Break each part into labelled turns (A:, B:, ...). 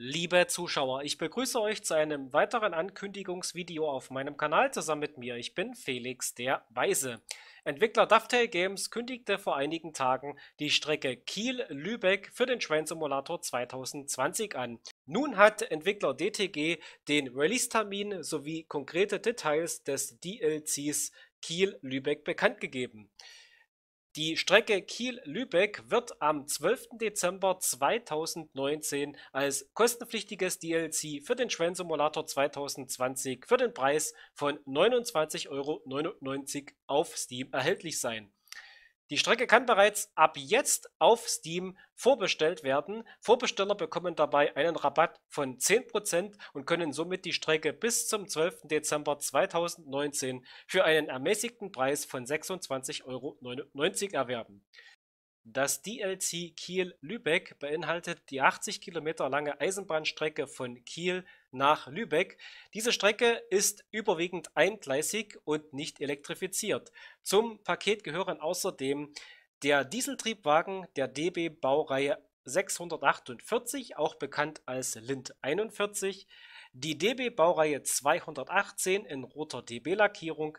A: Liebe Zuschauer, ich begrüße euch zu einem weiteren Ankündigungsvideo auf meinem Kanal zusammen mit mir. Ich bin Felix der Weise. Entwickler Dovetail Games kündigte vor einigen Tagen die Strecke Kiel-Lübeck für den Schweinsimulator 2020 an. Nun hat Entwickler DTG den Release-Termin sowie konkrete Details des DLCs Kiel-Lübeck bekannt gegeben. Die Strecke Kiel-Lübeck wird am 12. Dezember 2019 als kostenpflichtiges DLC für den Schwellen-Simulator 2020 für den Preis von 29,99 Euro auf Steam erhältlich sein die Strecke kann bereits ab jetzt auf Steam vorbestellt werden. Vorbesteller bekommen dabei einen Rabatt von 10% und können somit die Strecke bis zum 12. Dezember 2019 für einen ermäßigten Preis von 26,99 Euro erwerben. Das DLC Kiel-Lübeck beinhaltet die 80 Kilometer lange Eisenbahnstrecke von Kiel nach Lübeck. Diese Strecke ist überwiegend eingleisig und nicht elektrifiziert. Zum Paket gehören außerdem der Dieseltriebwagen der DB Baureihe 648, auch bekannt als Lind 41, die DB Baureihe 218 in roter DB-Lackierung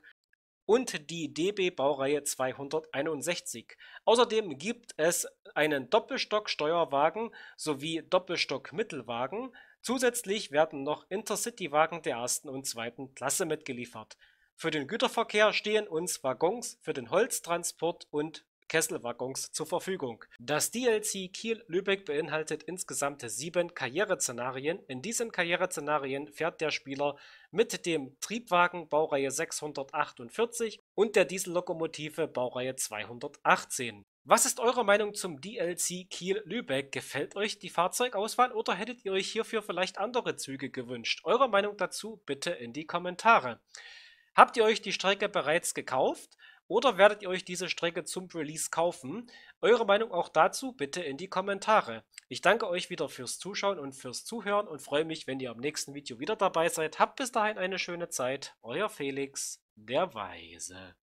A: und die DB Baureihe 261. Außerdem gibt es einen Doppelstock-Steuerwagen sowie Doppelstock-Mittelwagen. Zusätzlich werden noch Intercity-Wagen der ersten und zweiten Klasse mitgeliefert. Für den Güterverkehr stehen uns Waggons für den Holztransport und Kesselwaggons zur Verfügung. Das DLC Kiel-Lübeck beinhaltet insgesamt sieben Karriereszenarien. In diesen Karriereszenarien fährt der Spieler mit dem Triebwagen Baureihe 648 und der Diesellokomotive Baureihe 218. Was ist eure Meinung zum DLC Kiel-Lübeck? Gefällt euch die Fahrzeugauswahl oder hättet ihr euch hierfür vielleicht andere Züge gewünscht? Eure Meinung dazu bitte in die Kommentare. Habt ihr euch die Strecke bereits gekauft? Oder werdet ihr euch diese Strecke zum Release kaufen? Eure Meinung auch dazu bitte in die Kommentare. Ich danke euch wieder fürs Zuschauen und fürs Zuhören und freue mich, wenn ihr am nächsten Video wieder dabei seid. Habt bis dahin eine schöne Zeit. Euer Felix, der Weise.